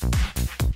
Thank you.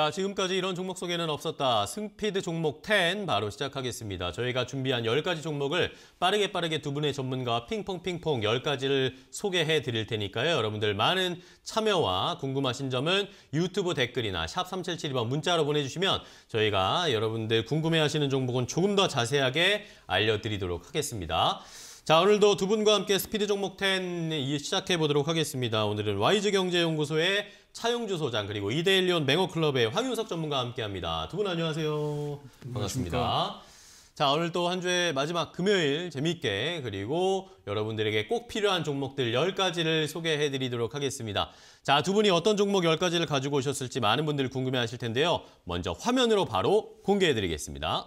자, 지금까지 이런 종목 소개는 없었다. 승피드 종목 10 바로 시작하겠습니다. 저희가 준비한 10가지 종목을 빠르게 빠르게 두 분의 전문가와 핑퐁핑퐁 10가지를 소개해 드릴 테니까요. 여러분들 많은 참여와 궁금하신 점은 유튜브 댓글이나 샵 3772번 문자로 보내주시면 저희가 여러분들 궁금해하시는 종목은 조금 더 자세하게 알려드리도록 하겠습니다. 자 오늘도 두 분과 함께 스피드 종목 10 시작해 보도록 하겠습니다. 오늘은 와이즈경제연구소의 차용주 소장 그리고 이데일리온 맹어클럽의 황윤석 전문가와 함께합니다. 두 분 안녕하세요. 반갑습니다. 안녕하니까자 오늘 또 한 주의 마지막 금요일 재미있게 그리고 여러분들에게 꼭 필요한 종목들 10가지를 소개해 드리도록 하겠습니다. 자 두 분이 어떤 종목 10가지를 가지고 오셨을지 많은 분들 이 궁금해 하실 텐데요. 먼저 화면으로 바로 공개해 드리겠습니다.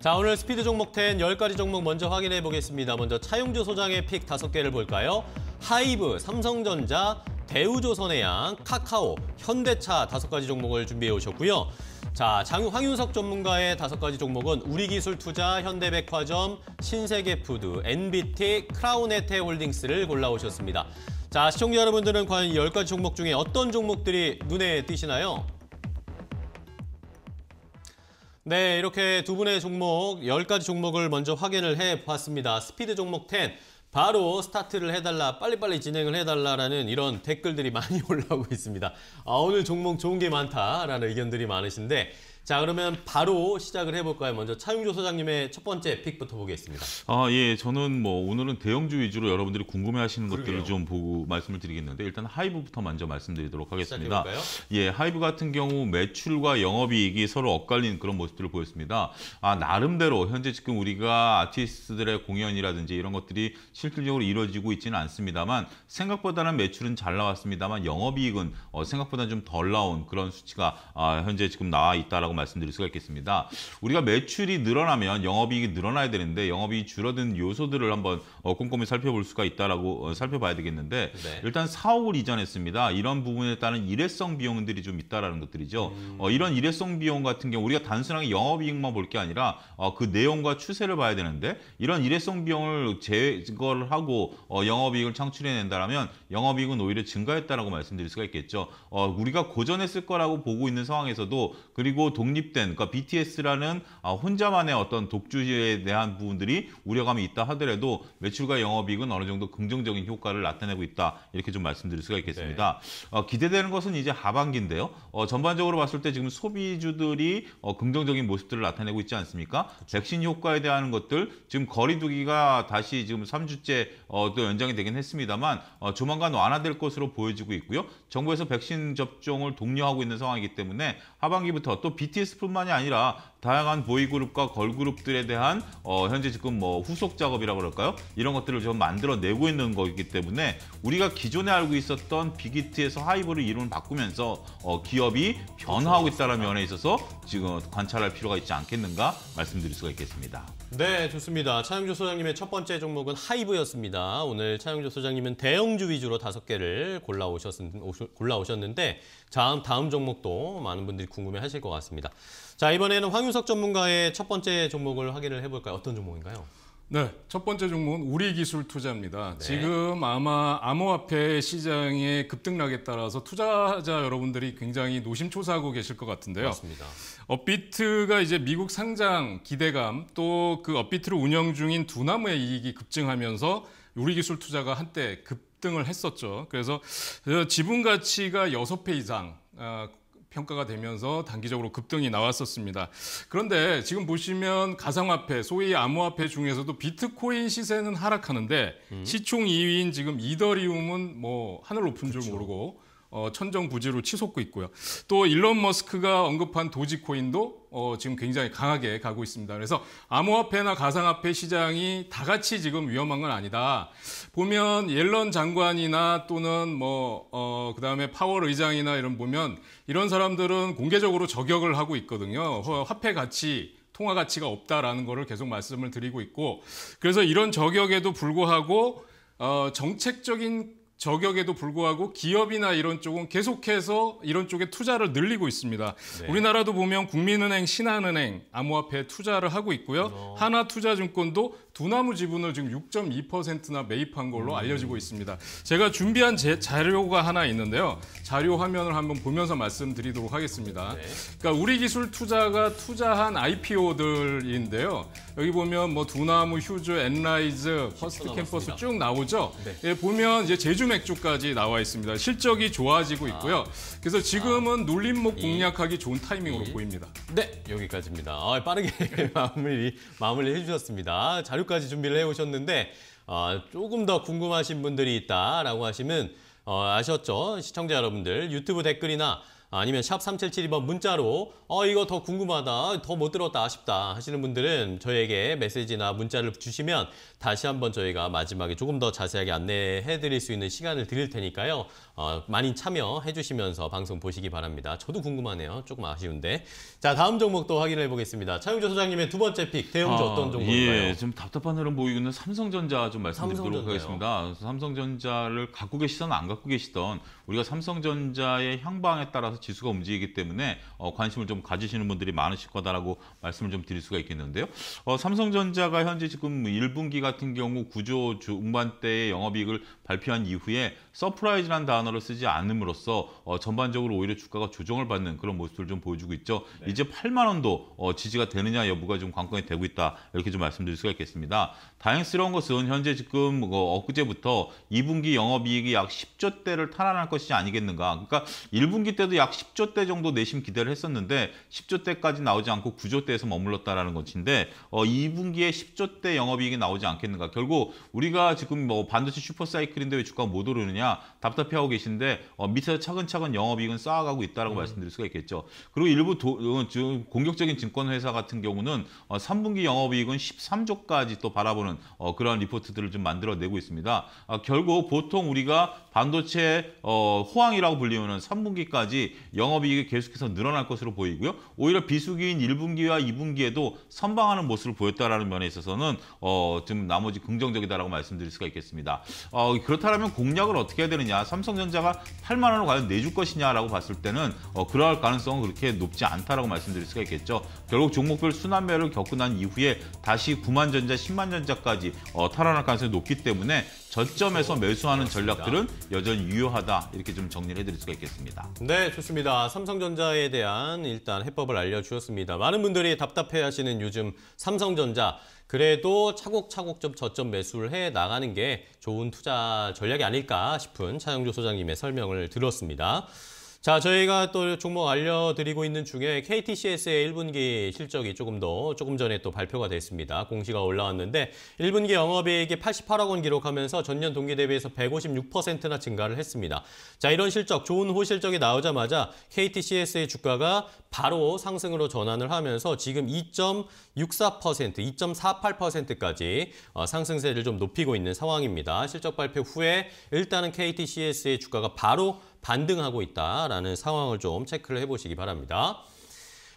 자 오늘 스피드 종목 10 10가지 종목 먼저 확인해 보겠습니다. 먼저 차용주 소장의 픽 5개를 볼까요? 하이브, 삼성전자, 대우조선의 양, 카카오, 현대차 다섯 가지 종목을 준비해 오셨고요. 자, 장, 황윤석 전문가의 다섯 가지 종목은 우리기술투자, 현대백화점, 신세계푸드, NBT, 크라운에테 홀딩스를 골라오셨습니다. 자, 시청자 여러분들은 과연 열가지 종목 중에 어떤 종목들이 눈에 띄시나요? 네, 이렇게 두 분의 종목, 열가지 종목을 먼저 확인을 해봤습니다. 스피드 종목 10, 바로 스타트를 해달라 빨리빨리 진행을 해달라라는 이런 댓글들이 많이 올라오고 있습니다. 아, 오늘 종목 좋은 게 많다라는 의견들이 많으신데 자 그러면 바로 시작을 해볼까요? 먼저 차용조 소장님의 첫 번째 픽부터 보겠습니다. 아 예, 저는 뭐 오늘은 대형주 위주로 여러분들이 궁금해하시는 그러게요. 것들을 좀 보고 말씀을 드리겠는데 일단 하이브부터 먼저 말씀드리도록 하겠습니다. 시작해볼까요? 예, 하이브 같은 경우 매출과 영업이익이 서로 엇갈린 그런 모습들을 보였습니다. 아 나름대로 현재 지금 우리가 아티스트들의 공연이라든지 이런 것들이 실질적으로 이루어지고 있지는 않습니다만 생각보다는 매출은 잘 나왔습니다만 영업이익은 어, 생각보다 좀덜 나온 그런 수치가 아, 현재 지금 나와 있다라고. 말씀드릴 수가 있겠습니다. 우리가 매출이 늘어나면 영업이익이 늘어나야 되는데 영업이익이 줄어든 요소들을 한번 어, 꼼꼼히 살펴볼 수가 있다라고 어, 살펴봐야 되겠는데 네. 일단 사옥을 이전했습니다. 이런 부분에 따른 일회성 비용들이 좀 있다라는 것들이죠. 음. 어, 이런 일회성 비용 같은 경우 우리가 단순하게 영업이익만 볼 게 아니라 어, 그 내용과 추세를 봐야 되는데 이런 일회성 비용을 제거를 하고 어, 영업이익을 창출해낸다라면 영업이익은 오히려 증가했다라고 말씀드릴 수가 있겠죠. 어, 우리가 고전했을 거라고 보고 있는 상황에서도 그리고 동 독립된 그러니까 BTS라는 아, 혼자만의 어떤 독주에 대한 부분들이 우려감이 있다 하더라도 매출과 영업이익은 어느 정도 긍정적인 효과를 나타내고 있다 이렇게 좀 말씀드릴 수가 있겠습니다. 네. 어, 기대되는 것은 이제 하반기인데요. 어, 전반적으로 봤을 때 지금 소비주들이 어, 긍정적인 모습들을 나타내고 있지 않습니까? 그렇죠. 백신 효과에 대한 것들 지금 거리두기가 다시 지금 3주째 어, 또 연장이 되긴 했습니다만 어, 조만간 완화될 것으로 보여지고 있고요. 정부에서 백신 접종을 독려하고 있는 상황이기 때문에 하반기부터 또 BTS뿐만이 아니라 다양한 보이그룹과 걸그룹들에 대한 어, 현재 지금 뭐 후속 작업이라고 그럴까요? 이런 것들을 지금 만들어내고 있는 거기 이 때문에 우리가 기존에 알고 있었던 빅히트에서 하이브를 이름을 바꾸면서 어, 기업이 변화하고 있다는 면에 있어서 지금 관찰할 필요가 있지 않겠는가 말씀드릴 수가 있겠습니다. 네, 좋습니다. 차영주 소장님의 첫 번째 종목은 하이브였습니다. 오늘 차영주 소장님은 대형주 위주로 다섯 개를 골라오셨, 는데 다음, 다음 종목도 많은 분들이 궁금해하실 것 같습니다. 자, 이번에는 황윤석 전문가의 첫 번째 종목을 확인을 해볼까요? 어떤 종목인가요? 네, 첫 번째 종목은 우리 기술 투자입니다. 네. 지금 아마 암호화폐 시장의 급등락에 따라서 투자자 여러분들이 굉장히 노심초사하고 계실 것 같은데요. 맞습니다. 업비트가 이제 미국 상장 기대감 또 그 업비트를 운영 중인 두나무의 이익이 급증하면서 우리 기술 투자가 한때 급등을 했었죠. 그래서 어, 지분 가치가 여섯 배 이상 아, 평가가 되면서 단기적으로 급등이 나왔었습니다. 그런데 지금 보시면 가상화폐, 소위 암호화폐 중에서도 비트코인 시세는 하락하는데 음. 시총 2위인 지금 이더리움은 뭐 하늘 높은 그쵸. 줄 모르고 어, 천정부지로 치솟고 있고요. 또 일론 머스크가 언급한 도지코인도 어, 지금 굉장히 강하게 가고 있습니다. 그래서 암호화폐나 가상화폐 시장이 다 같이 지금 위험한 건 아니다. 보면 옐런 장관이나 또는 뭐 어, 그다음에 파월 의장이나 이런 보면 이런 사람들은 공개적으로 저격을 하고 있거든요. 화폐 가치 통화 가치가 없다라는 것을 계속 말씀을 드리고 있고 그래서 이런 저격에도 불구하고 어, 정책적인 저격에도 불구하고 기업이나 이런 쪽은 계속해서 이런 쪽에 투자를 늘리고 있습니다. 네. 우리나라도 보면 국민은행, 신한은행, 암호화폐 투자를 하고 있고요. 어. 하나투자증권도 두나무 지분을 지금 6.2%나 매입한 걸로 알려지고 있습니다. 제가 준비한 제 자료가 하나 있는데요. 자료 화면을 한번 보면서 말씀드리도록 하겠습니다. 네. 그러니까 우리 기술 투자가 투자한 IPO들인데요. 여기 보면 뭐 두나무, 휴즈, 엔라이즈, 퍼스트 캠퍼스 쭉 나오죠. 네. 예, 보면 이제 제주 맥주까지 나와 있습니다. 실적이 좋아지고 있고요. 아. 그래서 지금은 아. 눌림목 예. 공략하기 좋은 타이밍으로 예. 보입니다. 네, 여기까지입니다. 아, 빠르게 마무리, 마무리 해주셨습니다. 자료까지 준비를 해오셨는데 어, 조금 더 궁금하신 분들이 있다라고 하시면 어, 아셨죠? 시청자 여러분들 유튜브 댓글이나 아니면 샵 3772번 문자로 어 이거 더 궁금하다, 더 못 들었다, 아쉽다 하시는 분들은 저에게 메시지나 문자를 주시면 다시 한번 저희가 마지막에 조금 더 자세하게 안내해 드릴 수 있는 시간을 드릴 테니까요. 어, 많이 참여해 주시면서 방송 보시기 바랍니다. 저도 궁금하네요. 조금 아쉬운데. 자, 다음 종목도 확인해 보겠습니다. 차용조 소장님의 두 번째 픽, 대형주 아, 어떤 종목인가요? 예, 좀 답답한 흐름 보이고 있는 삼성전자 좀 말씀드리도록 삼 하겠습니다. 삼성전자를 갖고 계시던 안 갖고 계시던 우리가 삼성전자의 향방에 따라서 지수가 움직이기 때문에 어, 관심을 좀 가지시는 분들이 많으실 거다라고 말씀을 좀 드릴 수가 있겠는데요. 어, 삼성전자가 현재 지금 1분기가 뭐 같은 경우 구조 중반 때의 영업이익을 발표한 이후에 서프라이즈란 단어를 쓰지 않음으로써 어, 전반적으로 오히려 주가가 조정을 받는 그런 모습을 좀 보여주고 있죠. 네. 이제 8만 원도 어, 지지가 되느냐 여부가 좀 관건이 되고 있다 이렇게 좀 말씀드릴 수가 있겠습니다. 다행스러운 것은 현재 지금 어, 엊그제부터 2분기 영업이익이 약 10조 대를 탈환할 것이 아니겠는가. 그러니까 1분기 때도 약 10조 대 정도 내심 기대를 했었는데 10조 대까지 나오지 않고 9조 대에서 머물렀다라는 것인데 어, 2분기에 10조 대 영업이익이 나오지 않. 않겠는가. 결국 우리가 지금 뭐 반도체 슈퍼사이클인데 왜 주가가 못 오르느냐 답답해하고 계신데 어, 밑에서 차근차근 영업이익은 쌓아가고 있다고 음. 말씀드릴 수가 있겠죠. 그리고 일부 도, 어, 공격적인 증권회사 같은 경우는 어, 3분기 영업이익은 13조까지 또 바라보는 어, 그런 리포트들을 좀 만들어내고 있습니다. 어, 결국 보통 우리가 반도체 어, 호황이라고 불리는 3분기까지 영업이익이 계속해서 늘어날 것으로 보이고요. 오히려 비수기인 1분기와 2분기에도 선방하는 모습을 보였다라는 면에 있어서는 어, 좀 나머지 긍정적이다라고 말씀드릴 수가 있겠습니다. 어, 그렇다면 공략을 어떻게 해야 되느냐. 삼성전자가 8만 원을 과연 내줄 것이냐라고 봤을 때는 어, 그럴 가능성은 그렇게 높지 않다라고 말씀드릴 수가 있겠죠. 결국 종목별 순환매를 겪고 난 이후에 다시 9만 전자, 10만 전자까지 어, 탈환할 가능성이 높기 때문에 저점에서 매수하는 전략들은 여전히 유효하다 이렇게 좀 정리를 해드릴 수가 있겠습니다. 네, 좋습니다. 삼성전자에 대한 일단 해법을 알려주셨습니다. 많은 분들이 답답해하시는 요즘 삼성전자 그래도 차곡차곡 좀 저점 매수를 해 나가는 게 좋은 투자 전략이 아닐까 싶은 차영조 소장님의 설명을 들었습니다. 자, 저희가 또 종목 알려드리고 있는 중에 KTCS의 1분기 실적이 조금 더, 조금 전에 또 발표가 됐습니다. 공시가 올라왔는데 1분기 영업이익이 88억 원 기록하면서 전년 동기 대비해서 156%나 증가를 했습니다. 자, 이런 실적, 좋은 호실적이 나오자마자 KTCS의 주가가 바로 상승으로 전환을 하면서 지금 2.64%, 2.48%까지 어, 상승세를 좀 높이고 있는 상황입니다. 실적 발표 후에 일단은 KTCS의 주가가 바로 반등하고 있다라는 상황을 좀 체크를 해보시기 바랍니다.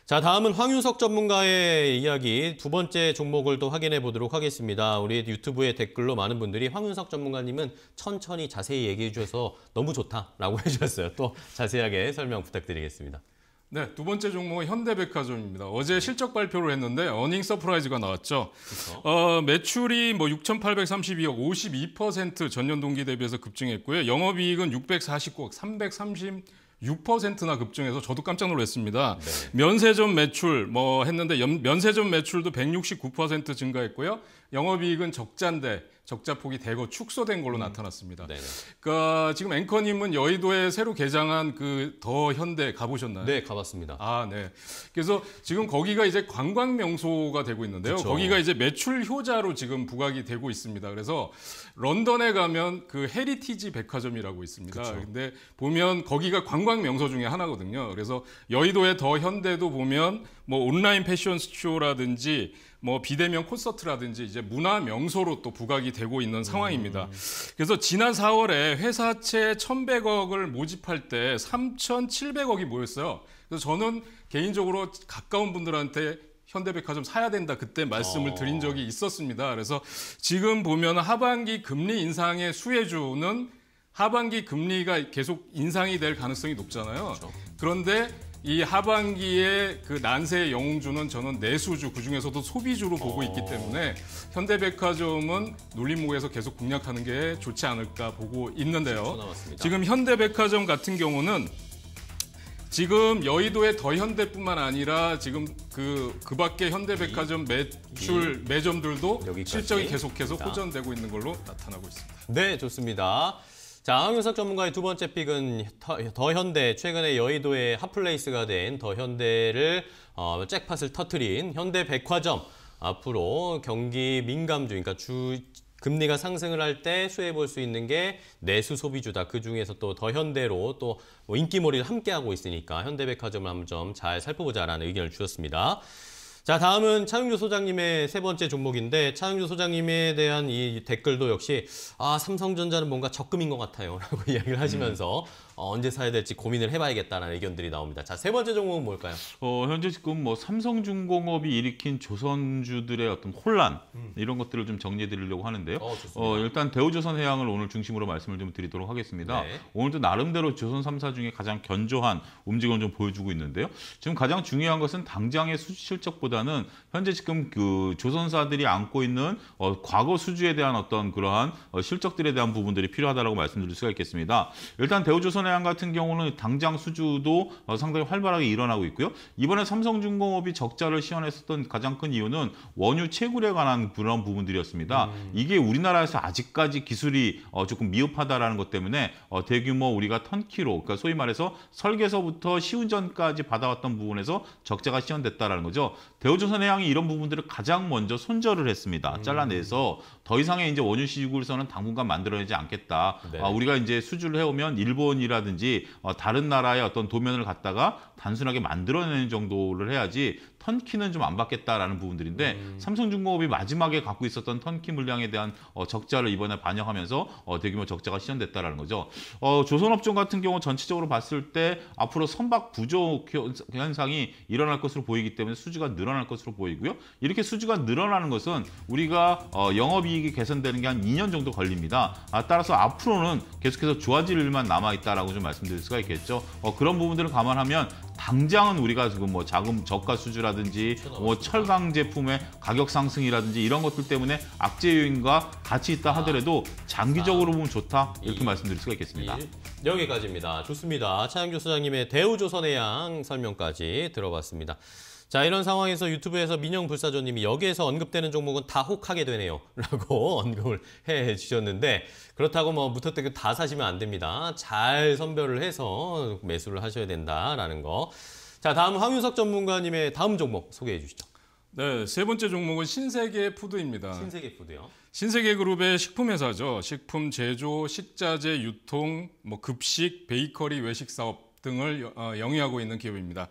자, 다음은 황윤석 전문가의 이야기 두 번째 종목을 또 확인해 보도록 하겠습니다. 우리 유튜브에 댓글로 많은 분들이 황윤석 전문가님은 천천히 자세히 얘기해 주셔서 너무 좋다라고 해주셨어요. 또 자세하게 설명 부탁드리겠습니다. 네, 두 번째 종목은 현대백화점입니다. 어제 실적 발표를 했는데 어닝 서프라이즈가 나왔죠. 그렇죠. 어, 매출이 뭐 6,832억 52% 전년 동기 대비해서 급증했고요. 영업이익은 649억 330 6%나 급증해서 저도 깜짝 놀랐습니다. 네. 면세점 매출 뭐 했는데 연, 면세점 매출도 169% 증가했고요. 영업이익은 적자인데 적자폭이 대거 축소된 걸로 음. 나타났습니다. 네 그러니까 지금 앵커님은 여의도에 새로 개장한 그 더 현대 가보셨나요? 네, 가봤습니다. 아, 네. 그래서 지금 거기가 이제 관광 명소가 되고 있는데요. 그쵸. 거기가 이제 매출 효자로 지금 부각이 되고 있습니다. 그래서 런던에 가면 그 헤리티지 백화점이라고 있습니다. 그쵸. 근데 보면 거기가 관광 명소 중에 하나거든요. 그래서 여의도의 더 현대도 보면 뭐 온라인 패션쇼라든지 뭐 비대면 콘서트라든지 이제 문화 명소로 또 부각이 되고 있는 음. 상황입니다. 음. 그래서 지난 4월에 회사채 1,100억을 모집할 때 3,700억이 모였어요. 그래서 저는 개인적으로 가까운 분들한테 현대백화점 사야 된다 그때 말씀을 어. 드린 적이 있었습니다. 그래서 지금 보면 하반기 금리 인상의 수혜주는 하반기 금리가 계속 인상이 될 가능성이 높잖아요. 그렇죠. 그런데 이 하반기에 그 난세의 영웅주는 저는 내수주, 그중에서도 소비주로 보고 있기 때문에 현대백화점은 놀림목에서 계속 공략하는 게 좋지 않을까 보고 있는데요. 지금 현대백화점 같은 경우는 지금 여의도의 더현대뿐만 아니라 지금 그, 그 밖에 현대백화점 매출, 매점들도 실적이 계속해서 호전되고 있는 걸로 나타나고 있습니다. 네, 좋습니다. 자, 황윤석 전문가의 두 번째 픽은 더현대, 최근에 여의도의 핫플레이스가 된 더현대를 어, 잭팟을 터트린 현대백화점. 앞으로 경기 민감주, 그러니까 주 금리가 상승을 할 때 수혜해 볼수 있는 게 내수 소비주다. 그중에서 또 더현대로 또뭐 인기몰이를 함께하고 있으니까 현대백화점을 한번 좀 잘 살펴보자라는 의견을 주셨습니다. 자 다음은 차영주 소장님의 세 번째 종목인데 차영주 소장님에 대한 이 댓글도 역시 아 삼성전자는 뭔가 적금인 것 같아요 라고 이야기를 하시면서 음. 어, 언제 사야 될지 고민을 해봐야겠다는 의견들이 나옵니다. 자, 세 번째 종목은 뭘까요? 어, 현재 지금 뭐 삼성중공업이 일으킨 조선주들의 어떤 혼란 음. 이런 것들을 좀 정리해 드리려고 하는데요. 어, 어, 일단 대우조선해양을 오늘 중심으로 말씀을 좀 드리도록 하겠습니다. 네. 오늘도 나름대로 조선 삼사 중에 가장 견조한 움직임을 좀 보여주고 있는데요. 지금 가장 중요한 것은 당장의 실적보다는 현재 지금 그 조선사들이 안고 있는 어, 과거 수주에 대한 어떤 그러한 어, 실적들에 대한 부분들이 필요하다고 말씀드릴 수가 있겠습니다. 일단 대우조선 대한해양 같은 경우는 당장 수주도 어, 상당히 활발하게 일어나고 있고요. 이번에 삼성중공업이 적자를 시현했었던 가장 큰 이유는 원유 채굴에 관한 그런 부분들이었습니다. 음. 이게 우리나라에서 아직까지 기술이 어, 조금 미흡하다라는 것 때문에 어, 대규모 우리가 턴키로 그러니까 소위 말해서 설계서부터 시운전까지 받아왔던 부분에서 적자가 시현됐다라는 거죠. 대우조선해양이 이런 부분들을 가장 먼저 손절을 했습니다. 음. 잘라내서 더 이상의 이제 원유 시굴선은 당분간 만들어내지 않겠다. 네. 아, 우리가 이제 수주를 해오면 일본이라 라든지 어, 다른 나라의 어떤 도면을 갖다가 단순하게 만들어내는 정도를 해야지 턴키는 좀 안 받겠다라는 부분들인데 음. 삼성중공업이 마지막에 갖고 있었던 턴키 물량에 대한 어, 적자를 이번에 반영하면서 어, 대규모 적자가 시현됐다라는 거죠. 어, 조선업종 같은 경우 전체적으로 봤을 때 앞으로 선박 부족 현상이 일어날 것으로 보이기 때문에 수주가 늘어날 것으로 보이고요. 이렇게 수주가 늘어나는 것은 우리가 어, 영업이익이 개선되는 게 한 2년 정도 걸립니다. 아, 따라서 앞으로는 계속해서 좋아질 일만 남아있다라고 좀 말씀드릴 수가 있겠죠. 어, 그런 부분들을 감안하면 당장은 우리가 지금 뭐 자금 저가 수주라든지 뭐 철강 제품의 가격 상승이라든지 이런 것들 때문에 악재 요인과 같이 있다 하더라도 아, 장기적으로 아. 보면 좋다 이렇게 예. 말씀드릴 수가 있겠습니다. 예. 여기까지입니다. 좋습니다. 차영교수장님의 대우조선해양 설명까지 들어봤습니다. 자 이런 상황에서 유튜브에서 민영 불사조님이 여기에서 언급되는 종목은 다 혹하게 되네요. 라고 언급을 해 주셨는데 그렇다고 뭐 무턱대고 다 사시면 안 됩니다. 잘 선별을 해서 매수를 하셔야 된다라는 거. 자 다음 황윤석 전문가님의 다음 종목 소개해 주시죠. 네, 세 번째 종목은 신세계 푸드입니다. 신세계 푸드요? 신세계 그룹의 식품 회사죠. 식품 제조, 식자재 유통, 뭐 급식, 베이커리, 외식 사업 등을 어, 영위하고 있는 기업입니다.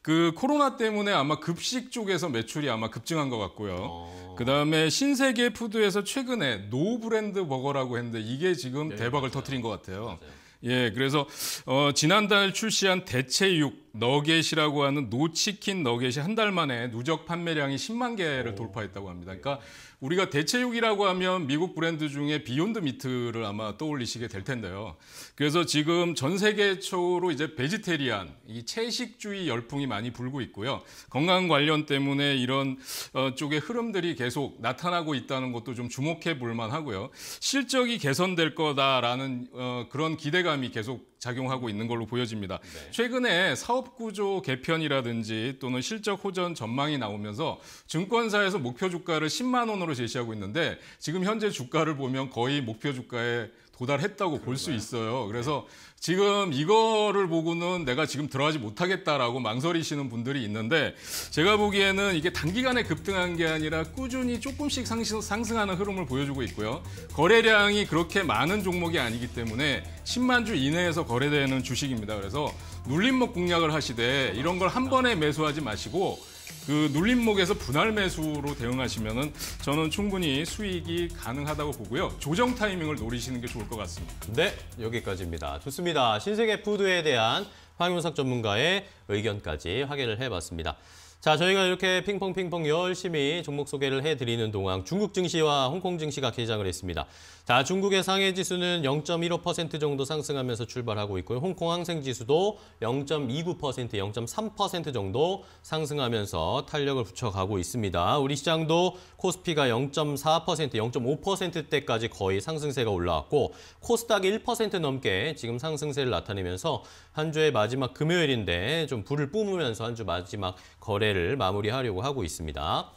그 코로나 때문에 아마 급식 쪽에서 매출이 아마 급증한 것 같고요. 어. 그다음에 신세계 푸드에서 최근에 노 브랜드 버거라고 했는데 이게 지금 네, 대박을 맞아요. 터뜨린 것 같아요. 맞아요. 예, 그래서 어, 지난달 출시한 대체육 너겟이라고 하는 노치킨 너겟이 한 달 만에 누적 판매량이 10만 개를 돌파했다고 합니다. 그러니까 우리가 대체육이라고 하면 미국 브랜드 중에 비욘드 미트를 아마 떠올리시게 될 텐데요. 그래서 지금 전 세계 초로 이제 베지테리안, 이 채식주의 열풍이 많이 불고 있고요. 건강 관련 때문에 이런 어, 쪽의 흐름들이 계속 나타나고 있다는 것도 좀 주목해 볼 만하고요. 실적이 개선될 거다라는 어, 그런 기대감 무게감이 계속 작용하고 있는 걸로 보여집니다. 네. 최근에 사업 구조 개편이라든지 또는 실적 호전 전망이 나오면서 증권사에서 목표 주가를 10만 원으로 제시하고 있는데 지금 현재 주가를 보면 거의 목표 주가에 도달했다고 볼 수 있어요. 그래서 네. 지금 이거를 보고는 내가 지금 들어가지 못하겠다라고 망설이시는 분들이 있는데 제가 보기에는 이게 단기간에 급등한 게 아니라 꾸준히 조금씩 상승, 하는 흐름을 보여주고 있고요. 거래량이 그렇게 많은 종목이 아니기 때문에 10만 주 이내에서 거래되는 주식입니다. 그래서 눌림목 공략을 하시되 이런 걸 한 번에 매수하지 마시고 그 눌림목에서 분할 매수로 대응하시면은 저는 충분히 수익이 가능하다고 보고요. 조정 타이밍을 노리시는 게 좋을 것 같습니다. 네, 여기까지입니다. 좋습니다. 신세계 푸드에 대한 황윤석 전문가의 의견까지 확인을 해봤습니다. 자, 저희가 이렇게 핑퐁핑퐁 열심히 종목 소개를 해드리는 동안 중국 증시와 홍콩 증시가 개장을 했습니다. 자, 중국의 상해 지수는 0.15% 정도 상승하면서 출발하고 있고요. 홍콩 항생 지수도 0.29%, 0.3% 정도 상승하면서 탄력을 붙여가고 있습니다. 우리 시장도 코스피가 0.4%, 0.5%대까지 거의 상승세가 올라왔고 코스닥이 1% 넘게 지금 상승세를 나타내면서 한 주의 마지막 금요일인데 좀 불을 뿜으면서 한 주 마지막 거래 대회를 마무리하려고 하고 있습니다.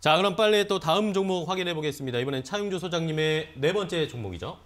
자, 그럼 빨리 또 다음 종목 확인해 보겠습니다. 이번엔 차용주 소장님의 네 번째 종목이죠.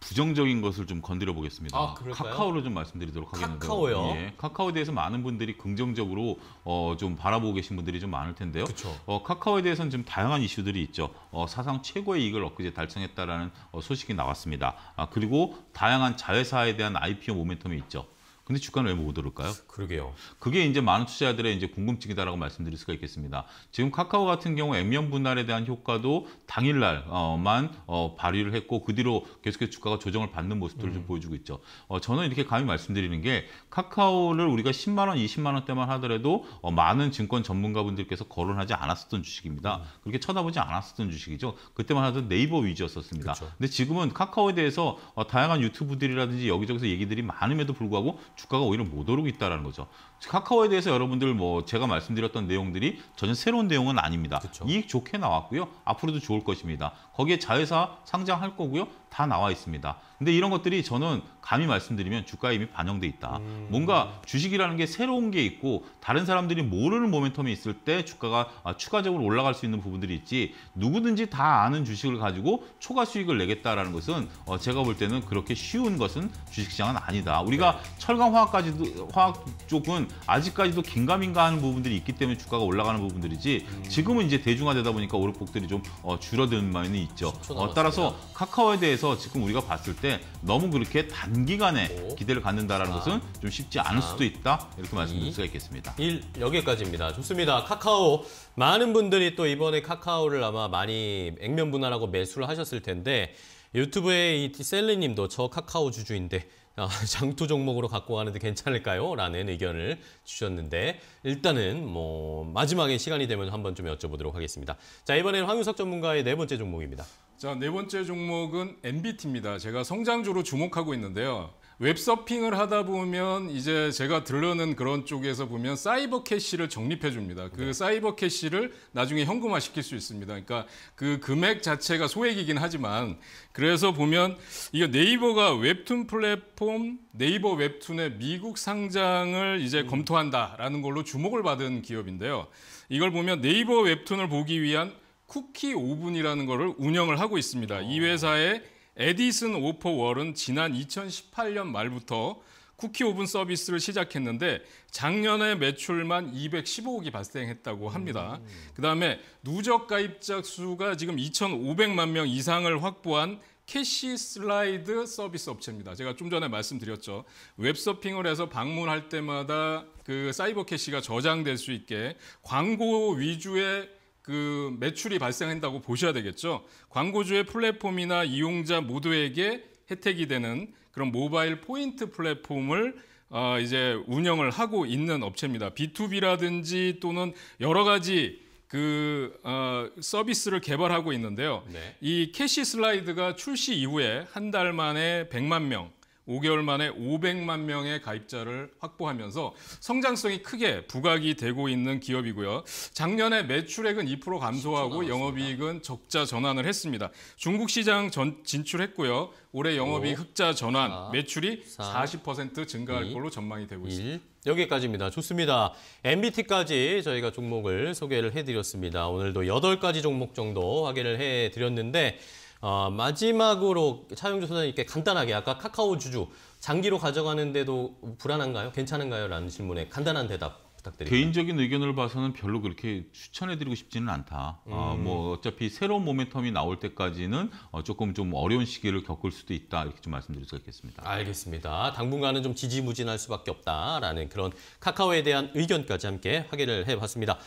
부정적인 것을 좀 건드려 보겠습니다. 아, 카카오로 좀 말씀드리도록 하겠는데요. 카카오요. 예, 카카오에 대해서 많은 분들이 긍정적으로 어, 좀 바라보고 계신 분들이 좀 많을 텐데요. 어, 카카오에 대해서는 지 다양한 이슈들이 있죠. 어, 사상 최고의 이익을 엊그제 달성했다라는 어, 소식이 나왔습니다. 아, 그리고 다양한 자회사에 대한 IPO 모멘텀이 있죠. 근데 주가는 왜 못 오를까요? 그러게요. 그게 이제 많은 투자자들의 이제 궁금증이다라고 말씀드릴 수가 있겠습니다. 지금 카카오 같은 경우 액면 분할에 대한 효과도 당일날만 어, 발휘를 했고 그 뒤로 계속해서 주가가 조정을 받는 모습들을 음. 좀 보여주고 있죠. 어, 저는 이렇게 감히 말씀드리는 게 카카오를 우리가 10만 원, 20만 원대만 하더라도 어, 많은 증권 전문가분들께서 거론하지 않았었던 주식입니다. 음. 그렇게 쳐다보지 않았었던 주식이죠. 그때만 하던 네이버 위주였었습니다. 그쵸. 근데 지금은 카카오에 대해서 어, 다양한 유튜브들이라든지 여기저기서 얘기들이 많음에도 불구하고 주가가 오히려 못 오르고 있다는 거죠. 카카오에 대해서 여러분들 뭐 제가 말씀드렸던 내용들이 전혀 새로운 내용은 아닙니다. 그쵸. 이익 좋게 나왔고요. 앞으로도 좋을 것입니다. 거기에 자회사 상장할 거고요. 다 나와 있습니다. 근데 이런 것들이 저는 감히 말씀드리면 주가에 이미 반영돼 있다. 음... 뭔가 주식이라는 게 새로운 게 있고 다른 사람들이 모르는 모멘텀이 있을 때 주가가 아, 추가적으로 올라갈 수 있는 부분들이 있지 누구든지 다 아는 주식을 가지고 초과 수익을 내겠다라는 것은 어, 제가 볼 때는 그렇게 쉬운 것은 주식시장은 아니다. 우리가 네. 철강 화학까지도 화학 쪽은 아직까지도 긴가민가 하는 부분들이 있기 때문에 주가가 올라가는 부분들이지 지금은 이제 대중화 되다 보니까 오르폭들이 좀 어, 줄어든 면이 있죠. 어, 따라서 카카오에 대해서 지금 우리가 봤을 때 너무 그렇게 단기간에 오, 기대를 갖는다는 라 것은 좀 쉽지 않을 수도 있다 이렇게 말씀드릴 수가 있겠습니다. 1 여기까지입니다. 좋습니다. 카카오 많은 분들이 또 이번에 카카오를 아마 많이 액면 분할하고 매수를 하셨을 텐데 유튜브에 이 셀리님도 저 카카오 주주인데 아, 장투 종목으로 갖고 가는데 괜찮을까요? 라는 의견을 주셨는데 일단은 뭐 마지막에 시간이 되면 한번 좀 여쭤보도록 하겠습니다. 자 이번에는 황윤석 전문가의 네 번째 종목입니다. 자, 네 번째 종목은 MBT입니다. 제가 성장주로 주목하고 있는데요. 웹서핑을 하다 보면 이제 제가 들르는 그런 쪽에서 보면 사이버 캐시를 적립해 줍니다. 그 네. 사이버 캐시를 나중에 현금화 시킬 수 있습니다. 그러니까 그 금액 자체가 소액이긴 하지만 그래서 보면 이거 네이버가 웹툰 플랫폼 네이버 웹툰의 미국 상장을 이제 음. 검토한다라는 걸로 주목을 받은 기업인데요. 이걸 보면 네이버 웹툰을 보기 위한 쿠키 오븐이라는 거를 운영을 하고 있습니다. 이 어. 회사의 에디슨 오퍼 월은 지난 2018년 말부터 쿠키 오븐 서비스를 시작했는데 작년에 매출만 215억이 발생했다고 합니다. 음. 그다음에 누적 가입자 수가 지금 2,500만 명 이상을 확보한 캐시 슬라이드 서비스 업체입니다. 제가 좀 전에 말씀드렸죠. 웹서핑을 해서 방문할 때마다 그 사이버 캐시가 저장될 수 있게 광고 위주의 그 매출이 발생한다고 보셔야 되겠죠. 광고주의 플랫폼이나 이용자 모두에게 혜택이 되는 그런 모바일 포인트 플랫폼을 어 이제 운영을 하고 있는 업체입니다. B2B라든지 또는 여러 가지 그 어, 서비스를 개발하고 있는데요. 네. 이 캐시 슬라이드가 출시 이후에 한 달 만에 100만 명, 5개월 만에 500만 명의 가입자를 확보하면서 성장성이 크게 부각이 되고 있는 기업이고요. 작년에 매출액은 2% 감소하고 영업이익은 적자 전환을 했습니다. 중국 시장 전, 진출했고요. 올해 영업이익 흑자 전환, 4, 매출이 4, 0 증가할 2, 걸로 전망이 되고 1. 있습니다. 여기까지입니다. 좋습니다. MBT까지 저희가 종목을 소개를 해드렸습니다. 오늘도 8가지 종목 정도 확인을 해드렸는데 어, 마지막으로 차용주 소장님께 간단하게 아까 카카오 주주 장기로 가져가는데도 불안한가요? 괜찮은가요? 라는 질문에 간단한 대답 부탁드립니다. 개인적인 의견을 봐서는 별로 그렇게 추천해드리고 싶지는 않다. 어, 음. 어, 뭐 어차피 새로운 모멘텀이 나올 때까지는 어, 조금 좀 어려운 시기를 겪을 수도 있다 이렇게 좀 말씀드릴 수 있겠습니다. 알겠습니다. 당분간은 좀 지지무진할 수밖에 없다라는 그런 카카오에 대한 의견까지 함께 확인을 해봤습니다.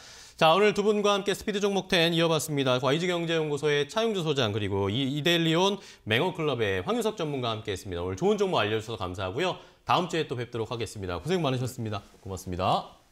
자, 오늘 두 분과 함께 스피드 종목 10 이어봤습니다. YG경제연구소의 차용주 소장 그리고 이델리온 맹어클럽의 황윤석 전문가와 함께했습니다. 오늘 좋은 정보 알려주셔서 감사하고요. 다음 주에 또 뵙도록 하겠습니다. 고생 많으셨습니다. 고맙습니다.